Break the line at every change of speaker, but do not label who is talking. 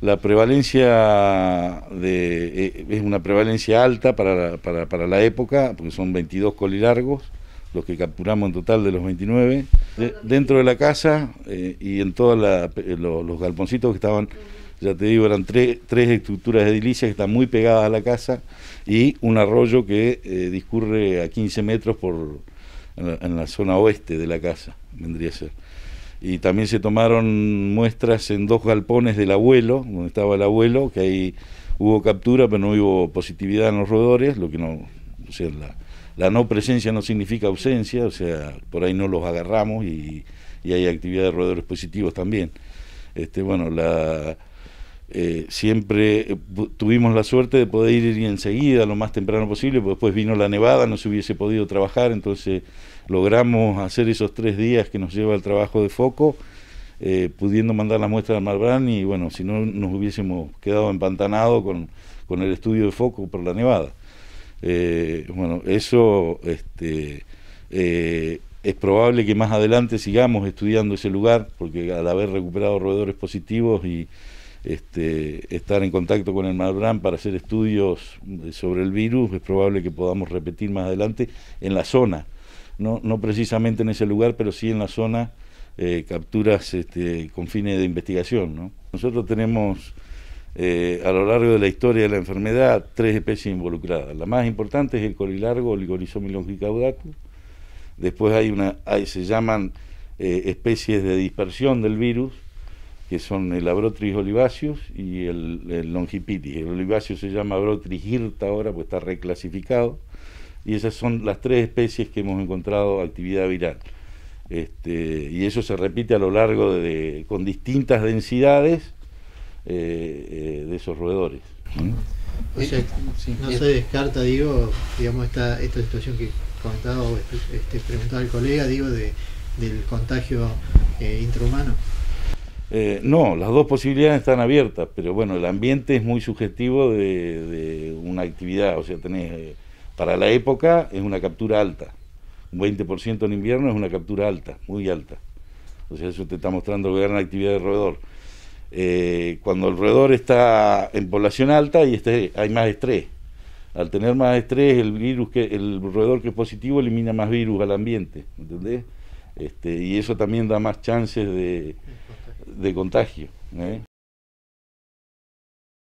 la prevalencia de, eh, es una prevalencia alta para la, para, para la época, porque son 22 colilargos los que capturamos en total de los 29, dentro de la casa eh, y en todos eh, los galponcitos que estaban, ya te digo, eran tres tres estructuras edilicias que están muy pegadas a la casa y un arroyo que discurre a 15 metros por, en la zona oeste de la casa, vendría a ser y también se tomaron muestras en dos galpones del abuelo, donde estaba el abuelo, que ahí hubo captura, pero no hubo positividad en los roedores, lo que no, o sea, la, la no presencia no significa ausencia, o sea, por ahí no los agarramos y, y hay actividad de roedores positivos también. Este, bueno, la, eh, siempre eh, tuvimos la suerte de poder ir enseguida, lo más temprano posible, porque después vino la nevada, no se hubiese podido trabajar, entonces logramos hacer esos tres días que nos lleva el trabajo de foco, eh, pudiendo mandar las muestras al Malbrán y bueno, si no nos hubiésemos quedado empantanados con, con el estudio de foco por la nevada. bueno, eso este, es probable que más adelante sigamos estudiando ese lugar, porque al haber recuperado roedores positivos y este, estar en contacto con el Malbran para hacer estudios sobre el virus, es probable que podamos repetir más adelante en la zona, no, precisamente en ese lugar, pero sí en la zona eh, capturas este, con fines de investigación. Nosotros tenemos eh, a lo largo de la historia de la enfermedad tres especies involucradas. La más importante es el colilargo, oligorisomilongicaudatus. Después hay una, hay, se llaman eh, especies de dispersión del virus, que son el Abrotris olivaceus y el, el longipitis. El olivaceus se llama Abrotris hirta ahora, pues está reclasificado. Y esas son las tres especies que hemos encontrado actividad viral. Este, y eso se repite a lo largo de, con distintas densidades eh, eh, de esos roedores.
O sea, no se descarta, digo, digamos, esta, esta situación que comentaba o este, este preguntaba el colega, digo, de, del contagio eh, intrahumano.
Eh, no, las dos posibilidades están abiertas, pero bueno, el ambiente es muy subjetivo de, una actividad, o sea, tenés, eh, para la época es una captura alta, un 20% en invierno es una captura alta, muy alta, o sea, eso te está mostrando que gran actividad de roedor. Eh, cuando el roedor está en población alta y este, hay más estrés, al tener más estrés el virus que el roedor que es positivo elimina más virus al ambiente, ¿entendés? Este, y eso también da más chances de de contagio. ¿eh?